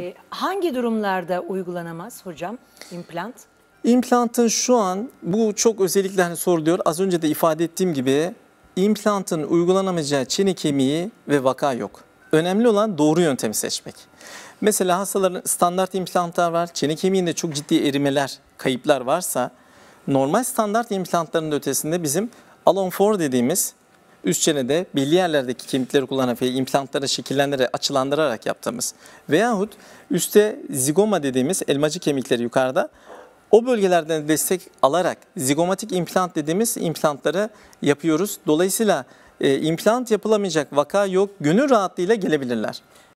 Ee, hangi durumlarda uygulanamaz hocam implant? İmplantın şu an bu çok özellikle hani soruluyor. Az önce de ifade ettiğim gibi implantın uygulanamayacağı çene kemiği ve vaka yok. Önemli olan doğru yöntemi seçmek. Mesela hastaların standart implantlar var. Çene kemiğinde çok ciddi erimeler, kayıplar varsa normal standart implantların ötesinde bizim Alon 4 dediğimiz üst çenede belli yerlerdeki kemikleri kullanarak ve implantlara, şekillendirerek açılandırarak yaptığımız veyahut üstte zigoma dediğimiz elmacı kemikleri yukarıda o bölgelerden destek alarak zigomatik implant dediğimiz implantları yapıyoruz. Dolayısıyla e, implant yapılamayacak vaka yok, gönül rahatlığıyla gelebilirler.